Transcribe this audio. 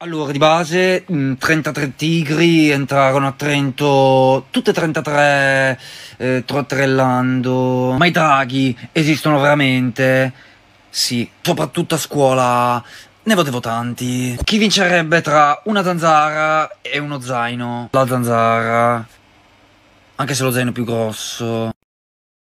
Allora, di base, 33 mm, tigri entrarono a Trento, tutte 33 eh, trotterellando. Ma i draghi esistono veramente? Sì, soprattutto a scuola ne votevo tanti. Chi vincerebbe tra una zanzara e uno zaino? La zanzara, anche se lo zaino più grosso.